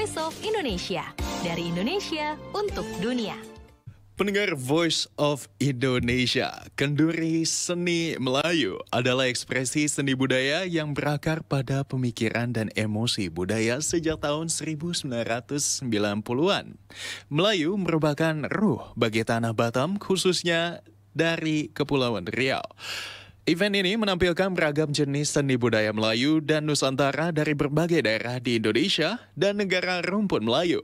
Voice of Indonesia. Dari Indonesia untuk dunia. Pendengar Voice of Indonesia, kenduri seni Melayu adalah ekspresi seni budaya yang berakar pada pemikiran dan emosi budaya sejak tahun 1990-an. Melayu merupakan ruh bagi tanah Batam khususnya dari Kepulauan Riau. Event ini menampilkan beragam jenis seni budaya Melayu dan Nusantara dari berbagai daerah di Indonesia dan negara rumpun Melayu.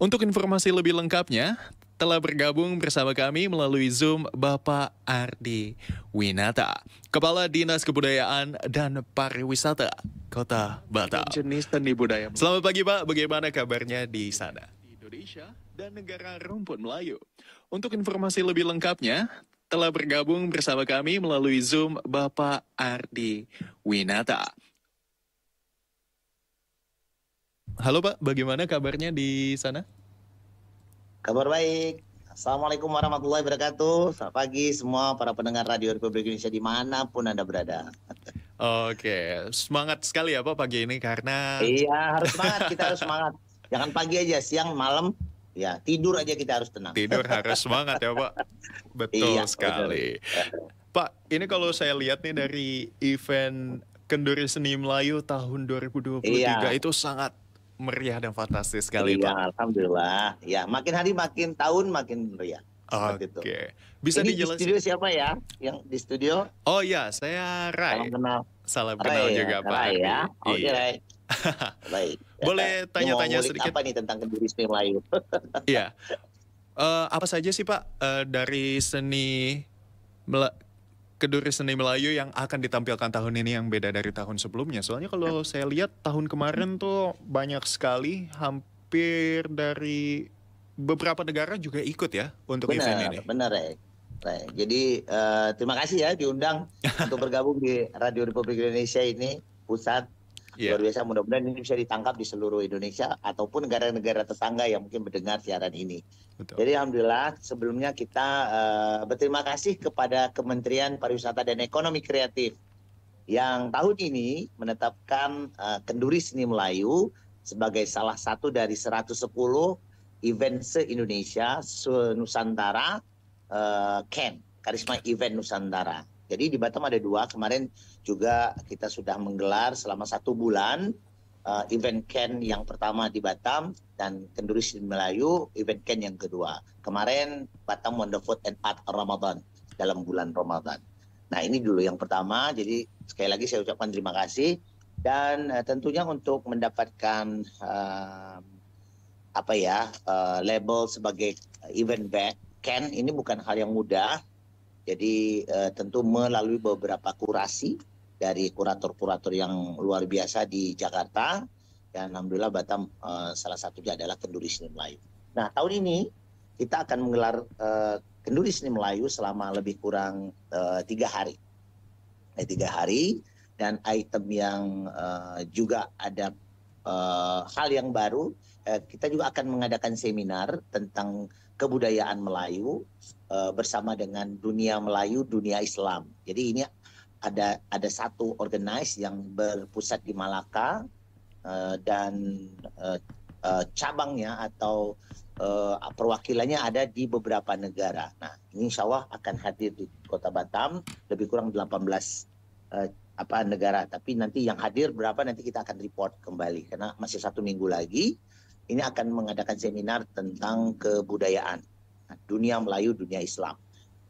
Untuk informasi lebih lengkapnya, telah bergabung bersama kami melalui Zoom Bapak Ardi Winata, Kepala Dinas Kebudayaan dan Pariwisata Kota Batam. Jenis seni budaya. Selamat pagi Pak, bagaimana kabarnya di sana? Indonesia dan negara rumpun Melayu. Untuk informasi lebih lengkapnya, telah bergabung bersama kami melalui Zoom Bapak Ardi Winata. Halo Pak, bagaimana kabarnya di sana? Kabar baik. Assalamualaikum warahmatullahi wabarakatuh. Selamat pagi semua para pendengar Radio Republik Indonesia dimanapun Anda berada. Oke, semangat sekali ya Pak pagi ini karena... Iya, harus semangat. Kita harus semangat. Jangan pagi aja, siang, malam, Ya, tidur aja kita harus tenang. Tidur harus semangat ya, Pak. Betul iya, sekali. Betul. Pak, ini kalau saya lihat nih dari event Kenduri Seni Melayu tahun 2023 iya. itu sangat meriah dan fantastis sekali, iya, Pak. Alhamdulillah. Ya, makin hari makin tahun makin meriah. Oke. Okay. Bisa ini dijelasin. di studio siapa ya? Yang di studio? Oh ya saya Rai. Salam kenal. Salam kenal juga ya. Pak. Rai ya. Iya. Oke, iya. Rai. Baik. Boleh tanya-tanya sedikit apa nih tentang seni Melayu? Iya. uh, apa saja sih Pak uh, dari seni Mel keduri seni Melayu yang akan ditampilkan tahun ini yang beda dari tahun sebelumnya? Soalnya kalau ya. saya lihat tahun kemarin hmm. tuh banyak sekali hampir dari beberapa negara juga ikut ya untuk event ini. Benar, ya. Jadi uh, terima kasih ya diundang untuk bergabung di Radio Republik Indonesia ini pusat yeah. luar biasa mudah-mudahan ini bisa ditangkap di seluruh Indonesia ataupun negara-negara tetangga yang mungkin mendengar siaran ini. Betul. Jadi alhamdulillah sebelumnya kita uh, berterima kasih kepada Kementerian Pariwisata dan Ekonomi Kreatif yang tahun ini menetapkan uh, Kenduri Seni Melayu sebagai salah satu dari 110 event se-Indonesia se-Nusantara uh, eh, KEN, Karisma Event Nusantara. Jadi di Batam ada dua. Kemarin juga kita sudah menggelar selama satu bulan uh, event Ken yang pertama di Batam dan Kenduri Sin Melayu event Ken yang kedua. Kemarin Batam Wonderful and Art Ramadan dalam bulan Ramadan. Nah ini dulu yang pertama. Jadi sekali lagi saya ucapkan terima kasih dan uh, tentunya untuk mendapatkan uh, apa ya uh, label sebagai event back Ken ini bukan hal yang mudah jadi uh, tentu melalui beberapa kurasi dari kurator-kurator yang luar biasa di Jakarta dan alhamdulillah Batam uh, salah satunya adalah Kenduri Seni Melayu. Nah, tahun ini kita akan menggelar uh, Kenduri Seni Melayu selama lebih kurang uh, tiga hari. Eh, tiga hari dan item yang uh, juga ada eh, hal yang baru, eh, kita juga akan mengadakan seminar tentang kebudayaan Melayu uh, bersama dengan dunia Melayu, dunia Islam. Jadi ini ada ada satu organize yang berpusat di Malaka uh, dan uh, uh, cabangnya atau uh, perwakilannya ada di beberapa negara. Nah, ini Insya Allah akan hadir di Kota Batam lebih kurang 18 uh, apa negara. Tapi nanti yang hadir berapa nanti kita akan report kembali karena masih satu minggu lagi ini akan mengadakan seminar tentang kebudayaan nah, dunia Melayu, dunia Islam.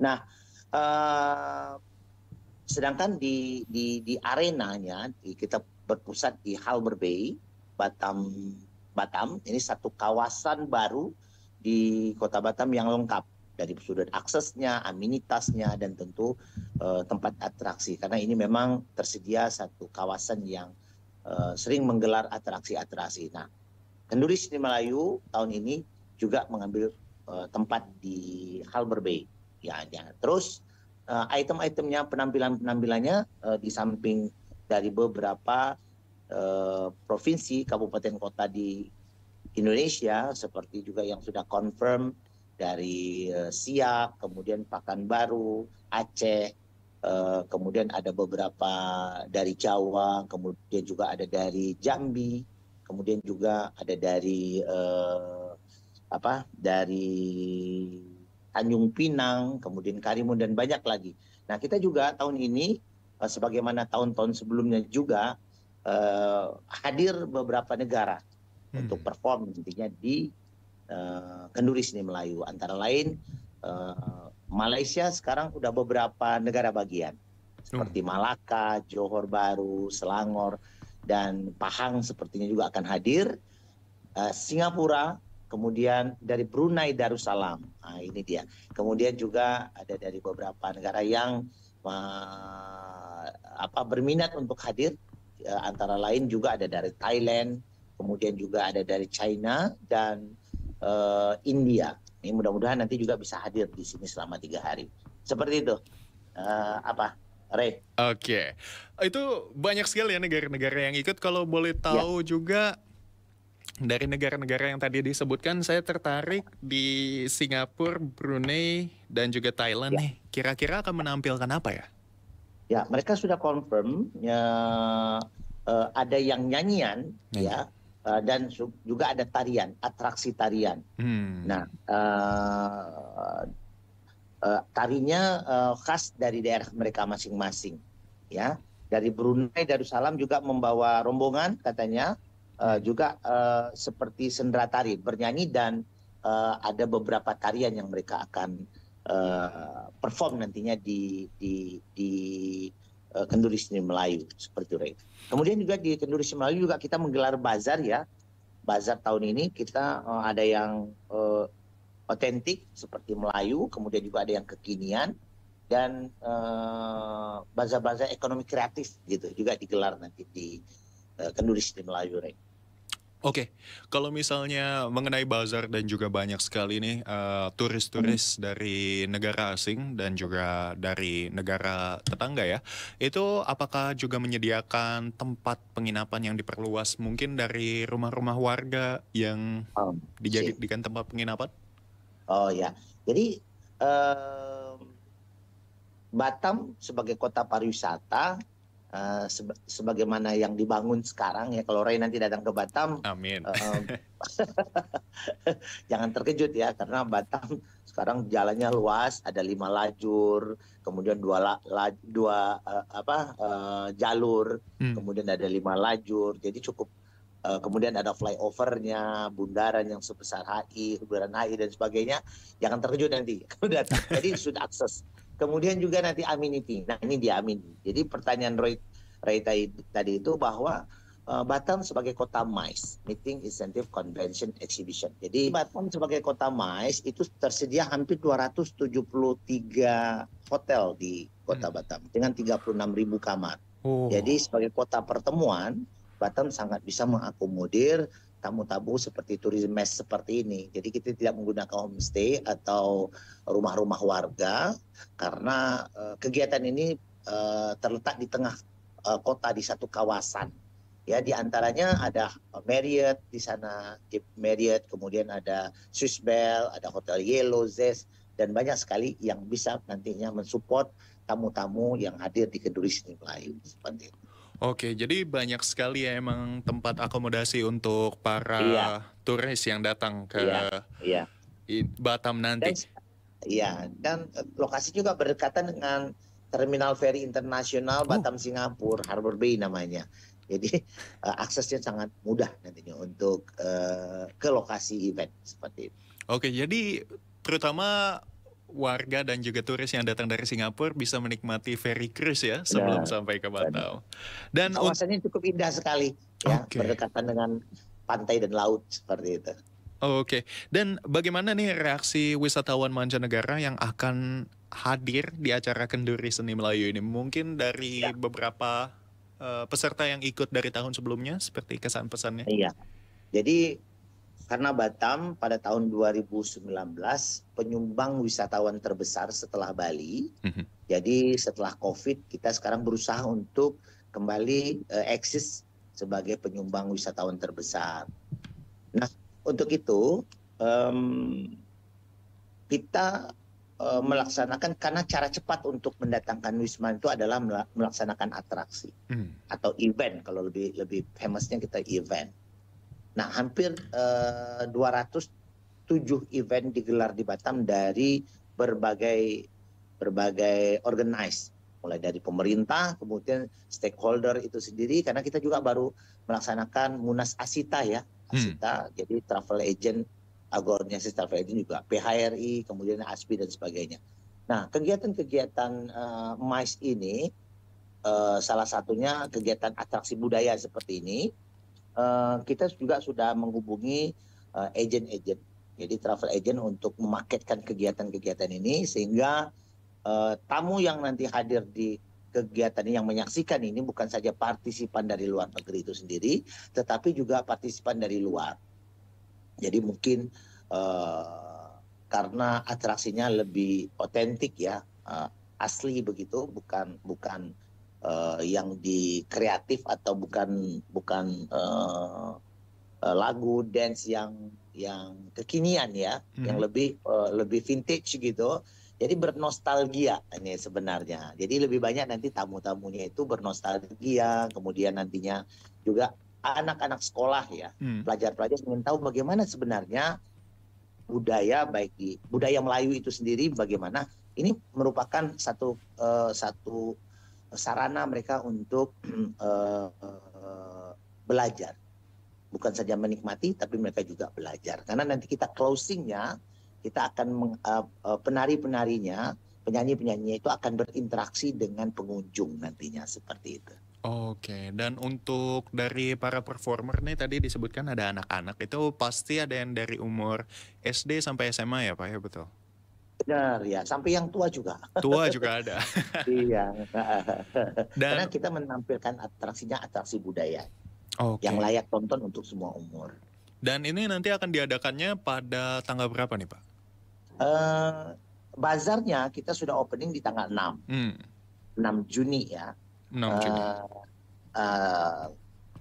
Nah, uh, sedangkan di di di arenanya di, kita berpusat di Halber Bay, Batam, Batam. Ini satu kawasan baru di Kota Batam yang lengkap dari sudut aksesnya, aminitasnya, dan tentu uh, tempat atraksi. Karena ini memang tersedia satu kawasan yang uh, sering menggelar atraksi-atraksi. Nah, Kenduri Seni Melayu tahun ini juga mengambil uh, tempat di Halber Bay. Ya, ya. Terus uh, item-itemnya penampilan-penampilannya uh, di samping dari beberapa uh, provinsi, kabupaten kota di Indonesia seperti juga yang sudah confirm dari uh, Siak, kemudian Pakanbaru, Aceh, uh, kemudian ada beberapa dari Jawa, kemudian juga ada dari Jambi kemudian juga ada dari eh, apa dari Tanjung Pinang kemudian Karimun dan banyak lagi nah kita juga tahun ini eh, sebagaimana tahun-tahun sebelumnya juga eh, hadir beberapa negara hmm. untuk perform intinya di uh, kenduri seni Melayu antara lain uh, Malaysia sekarang sudah beberapa negara bagian seperti hmm. Malaka, Johor Baru, Selangor dan Pahang sepertinya juga akan hadir. Eh, Singapura, kemudian dari Brunei Darussalam. Nah, ini dia. Kemudian juga ada dari beberapa negara yang eh, apa berminat untuk hadir eh, antara lain juga ada dari Thailand, kemudian juga ada dari China dan uh, India. Ini mudah-mudahan nanti juga bisa hadir di sini selama tiga hari. Seperti itu. Uh, apa Oke. Okay. Itu banyak sekali ya negara-negara yang ikut. Kalau boleh iya. tahu ya. juga dari negara-negara yang tadi disebutkan, saya tertarik di Singapura, Brunei, dan juga Thailand ya. nih. Kira-kira akan menampilkan apa ya? Ya, mereka sudah confirm ya, uh, ada yang nyanyian hmm. ya uh, dan juga ada tarian, atraksi tarian. Hmm. Nah, uh, uh, tarinya uh, khas dari daerah mereka masing-masing ya dari Brunei Darussalam juga membawa rombongan katanya uh, juga uh, seperti sendera tari bernyanyi dan uh, ada beberapa tarian yang mereka akan uh, perform nantinya di di di uh, Kenduri Seni Melayu seperti itu. Kemudian juga di Kenduri Seni Melayu juga kita menggelar bazar ya. Bazar tahun ini kita uh, ada yang uh, otentik seperti Melayu, kemudian juga ada yang kekinian dan eh, baza-baza ekonomi kreatif gitu juga digelar nanti di uh, Kenduri City Melayu, Oke, okay. kalau misalnya mengenai bazar dan juga banyak sekali nih eh, turis-turis uh, hmm. dari negara asing dan juga dari negara tetangga ya, itu apakah juga menyediakan tempat penginapan yang diperluas mungkin dari rumah-rumah warga yang iya. dijadikan tempat penginapan? oh ya jadi Batam sebagai kota pariwisata eh, seba sebagaimana yang dibangun sekarang ya kalau Ray nanti datang ke Batam Amin. Eh, jangan terkejut ya karena Batam sekarang jalannya luas ada lima lajur kemudian dua la, la, dua eh, apa eh, jalur hmm. kemudian ada lima lajur jadi cukup Eh, kemudian ada flyovernya, bundaran yang sebesar HI, bundaran HI dan sebagainya, jangan terkejut nanti. jadi sudah akses. Kemudian juga nanti amenity. Nah ini dia amenity. Jadi pertanyaan Roy, Roy tadi itu bahwa uh, Batam sebagai kota MICE, Meeting Incentive Convention Exhibition. Jadi Batam sebagai kota MICE itu tersedia hampir 273 hotel di kota hmm. Batam dengan 36 ribu kamar. Oh. Jadi sebagai kota pertemuan, Batam sangat bisa mengakomodir tamu-tamu seperti turisme mes seperti ini. Jadi kita tidak menggunakan homestay atau rumah-rumah warga karena uh, kegiatan ini uh, terletak di tengah uh, kota di satu kawasan. Ya, di antaranya ada Marriott di sana, Marriott, kemudian ada Swiss Bell, ada Hotel Yellow Zest, dan banyak sekali yang bisa nantinya mensupport tamu-tamu yang hadir di Keduri Sini Melayu seperti itu. Oke, jadi banyak sekali ya emang tempat akomodasi untuk para iya. turis yang datang ke iya, iya. Batam nanti. Iya, dan, dan eh, lokasi juga berdekatan dengan terminal ferry internasional oh. Batam Singapura Harbor Bay namanya. Jadi eh, aksesnya sangat mudah nantinya untuk uh, ke lokasi event seperti itu. Oke, jadi terutama warga dan juga turis yang datang dari Singapura bisa menikmati ferry cruise ya sebelum ya, sampai ke Batau. Dan kawasannya cukup indah sekali ya okay. berdekatan dengan pantai dan laut seperti itu. Oke, okay. dan bagaimana nih reaksi wisatawan mancanegara yang akan hadir di acara kenduri seni Melayu ini? Mungkin dari ya. beberapa uh, peserta yang ikut dari tahun sebelumnya, seperti kesan pesannya. Iya, jadi karena Batam pada tahun 2019 penyumbang wisatawan terbesar setelah Bali. Mhm. Jadi setelah Covid kita sekarang berusaha untuk kembali uh, eksis sebagai penyumbang wisatawan terbesar. Nah, untuk itu um, kita uh, melaksanakan karena cara cepat untuk mendatangkan wisman itu adalah melaksanakan atraksi hmm. atau event kalau lebih lebih famousnya kita event. Nah, hampir eh, uh, 207 event digelar di Batam dari berbagai berbagai organize mulai dari pemerintah kemudian stakeholder itu sendiri karena kita juga baru melaksanakan Munas Asita ya hmm. Asita hmm. jadi travel agent agornya si travel agent juga PHRI kemudian ASPI dan sebagainya nah kegiatan-kegiatan uh, eh, MICE ini uh, salah satunya kegiatan atraksi budaya seperti ini Eh, kita juga sudah menghubungi eh, agent agent jadi travel agent untuk memaketkan kegiatan-kegiatan ini sehingga eh, tamu yang nanti hadir di kegiatan ini yang menyaksikan ini bukan saja partisipan dari luar negeri itu sendiri, tetapi juga partisipan dari luar. Jadi mungkin uh, karena atraksinya lebih otentik ya, uh, asli begitu, bukan bukan uh, yang di kreatif atau bukan bukan uh, uh, lagu dance yang yang kekinian ya, hmm. yang mhm. lebih uh, lebih vintage gitu. Jadi bernostalgia ini sebenarnya. Jadi lebih banyak nanti tamu-tamunya itu bernostalgia, kemudian nantinya juga anak-anak sekolah ya, pelajar hmm. pelajar-pelajar ingin tahu bagaimana sebenarnya budaya baik di budaya Melayu itu sendiri bagaimana ini merupakan satu uh, satu sarana mereka untuk uh, belajar. Bukan saja menikmati, tapi mereka juga belajar. Karena nanti kita closingnya, kita akan meng, uh, uh, penari-penarinya, penyanyi-penyanyinya itu akan berinteraksi dengan pengunjung nantinya seperti itu. Oke, dan untuk dari para performer nih tadi disebutkan ada anak-anak itu pasti ada yang dari umur SD sampai SMA ya Pak ya betul? Benar ya, sampai yang tua juga. Tua juga ada. iya. Dan, Karena kita menampilkan atraksinya atraksi budaya okay. yang layak tonton untuk semua umur. Dan ini nanti akan diadakannya pada tanggal berapa nih Pak? Uh, bazarnya kita sudah opening di tanggal 6. Hmm. 6 Juni ya. 6 Juni. Uh, uh,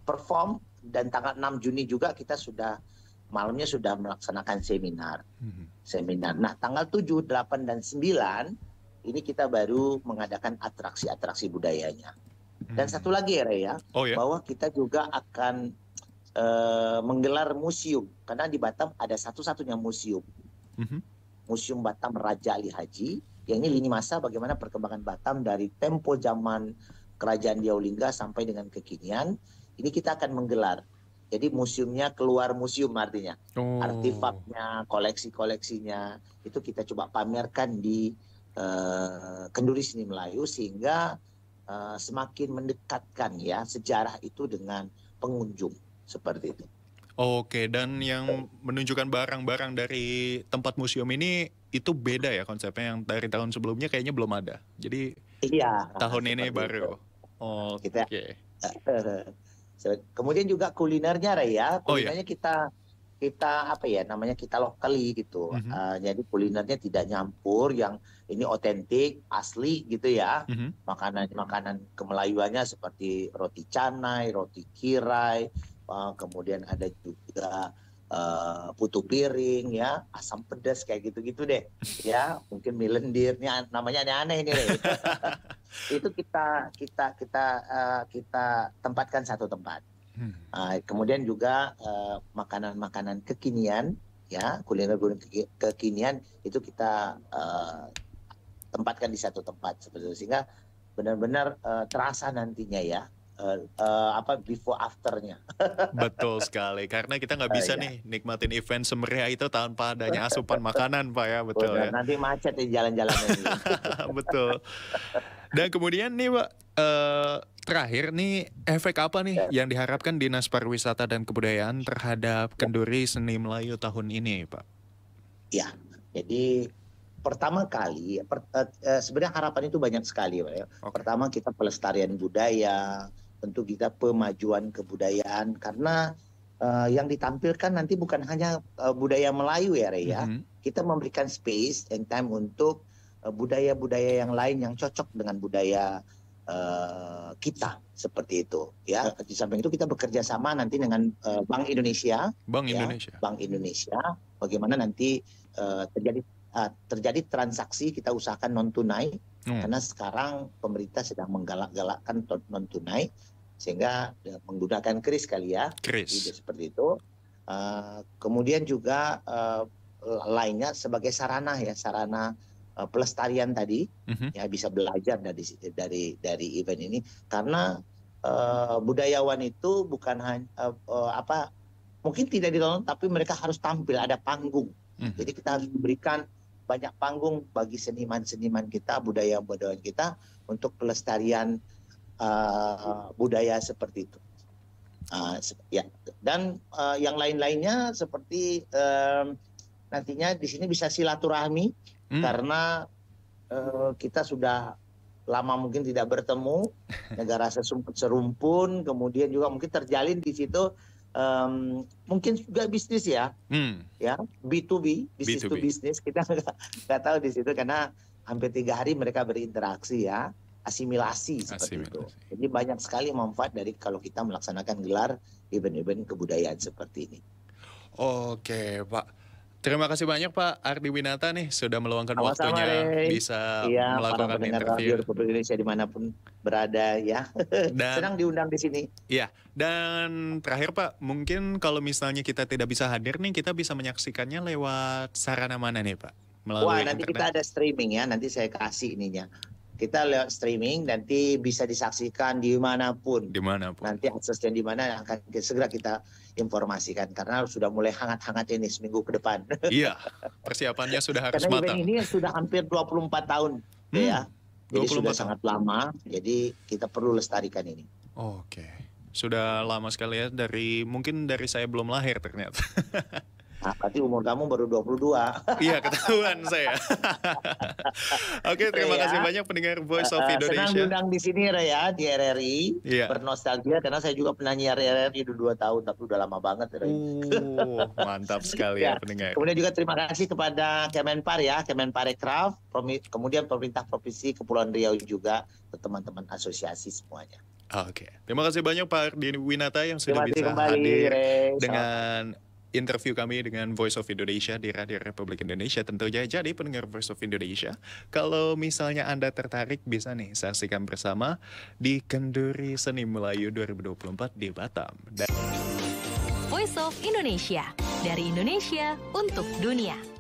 perform dan tanggal 6 Juni juga kita sudah malamnya sudah melaksanakan seminar. Hmm seminar. Nah, tanggal 7, 8 dan 9 ini kita baru mengadakan atraksi-atraksi budayanya. Dan hmm. satu lagi ya, oh, ya, bahwa kita juga akan e, menggelar museum karena di Batam ada satu-satunya museum. Mm -hmm. Museum Batam Raja Ali Haji, yang ini lini masa bagaimana perkembangan Batam dari tempo zaman kerajaan Lingga sampai dengan kekinian. Ini kita akan menggelar jadi museumnya keluar museum artinya. Oh. Artifaknya, koleksi-koleksinya itu kita coba pamerkan di uh, Kenduri Seni Melayu sehingga uh, semakin mendekatkan ya sejarah itu dengan pengunjung seperti itu. Oke, dan yang menunjukkan barang-barang dari tempat museum ini itu beda ya konsepnya yang dari tahun sebelumnya kayaknya belum ada. Jadi iya, tahun ini baru. Itu. Oh, kita Okay. Eh, Kemudian juga kulinernya ya, kulinernya oh, iya. kita kita apa ya namanya kita lokali gitu. Mm -hmm. uh, jadi kulinernya tidak nyampur yang ini otentik, asli gitu ya. Mm -hmm. Makanan-makanan kemelayuannya seperti roti canai, roti kirai, uh, kemudian ada juga uh, putu piring ya asam pedas kayak gitu-gitu deh ya mungkin milendir namanya aneh-aneh ini deh. itu kita kita kita uh, kita tempatkan satu tempat uh, kemudian juga makanan eh, makanan-makanan kekinian ya kuliner-kuliner kekinian itu kita uh, tempatkan di satu tempat sebetulnya sehingga benar-benar uh, terasa nantinya ya uh, uh, apa before afternya. Betul sekali, karena kita nggak bisa uh, nih nikmatin event semeriah itu tanpa adanya asupan makanan, pak ya, betul Udah, ya. Nanti macet di jalan-jalannya. betul. Dan kemudian nih pak, uh, terakhir nih efek apa nih ya. yang diharapkan dinas pariwisata dan kebudayaan terhadap kenduri seni Melayu tahun ini, pak? Ya, jadi pertama kali per, uh, sebenarnya harapan itu banyak sekali pak. Ya. Okay. Pertama kita pelestarian budaya, tentu kita pemajuan kebudayaan karena uh, yang ditampilkan nanti bukan hanya uh, budaya Melayu ya Rey ya. Mm -hmm. Kita memberikan space and time untuk eh, budaya-budaya uh, yang lain yang cocok dengan budaya uh, kita seperti itu ya. ya. Di samping itu kita bekerja sama nanti dengan uh, Bank Indonesia. Bank ya, Indonesia. Bank Indonesia bagaimana nanti uh, terjadi uh, terjadi transaksi kita usahakan non tunai Hmm. Karena sekarang pemerintah sedang menggalak-galakkan non tunai sehingga ya, menggunakan kris kali ya, kris. seperti itu. Uh, kemudian juga uh, lainnya sebagai sarana ya sarana uh, pelestarian tadi hmm ya bisa belajar dari dari dari event ini karena uh, budayawan itu bukan hanya uh, uh, apa mungkin tidak ditonton tapi mereka harus tampil ada panggung hmm jadi kita harus memberikan banyak panggung bagi seniman-seniman kita, budaya-budaya kita untuk pelestarian uh, budaya seperti itu. Uh, ya. Dan uh, yang lain-lainnya seperti uh, nantinya di sini bisa silaturahmi hmm. karena uh, kita sudah lama mungkin tidak bertemu negara serumpun, kemudian juga mungkin terjalin di situ um, mungkin juga bisnis ya, hmm. ya B2B, bisnis to bisnis kita nggak tahu di situ karena hampir tiga hari mereka berinteraksi ya, asimilasi seperti asimilasi. itu. Jadi banyak sekali manfaat dari kalau kita melaksanakan gelar event-event kebudayaan seperti ini. Oke, Pak. Terima kasih banyak Pak Ardi Winata nih sudah meluangkan Sama -sama waktunya deh. bisa iya, melakukan interview. Radio Indonesia dimanapun berada ya. Dan, Senang diundang di sini. Iya. Dan terakhir Pak, mungkin kalau misalnya kita tidak bisa hadir nih, kita bisa menyaksikannya lewat sarana mana nih Pak? Melalui Wah nanti internet. kita ada streaming ya, nanti saya kasih ininya kita lewat streaming nanti bisa disaksikan dimanapun. Dimanapun. Nanti aksesnya di mana akan segera kita informasikan karena sudah mulai hangat-hangat ini seminggu ke depan. Iya, persiapannya sudah harus karena matang. Karena ini sudah hampir 24 tahun hmm, ya. Jadi 24 sudah tahun. sangat lama, jadi kita perlu lestarikan ini. Oke. Sudah lama sekali ya dari mungkin dari saya belum lahir ternyata. Nah, berarti umur kamu baru 22. Iya, ketahuan saya. Oke, okay, terima Raya. kasih banyak pendengar Voice of eh, eh, Indonesia. Senang diundang di sini Raya di RRI. Ya. Bernostalgia, karena saya juga pernah nyiar RRI dua tahun, tapi udah lama banget. Rea. Uh, mantap sekali ya, iya. pendengar. Kemudian juga terima kasih kepada Kemenpar ya, Kemenparekraf, kemudian pemerintah Provinsi Kepulauan Riau juga, teman-teman asosiasi semuanya. Oke, okay. terima kasih banyak Pak Dini Winata yang sudah bisa kembali, hadir Ray. dengan interview kami dengan Voice of Indonesia di Radio Republik Indonesia tentunya. Jadi pendengar Voice of Indonesia, kalau misalnya Anda tertarik bisa nih saksikan bersama di Kenduri Seni Melayu 2024 di Batam. Dan... Voice of Indonesia, dari Indonesia untuk dunia.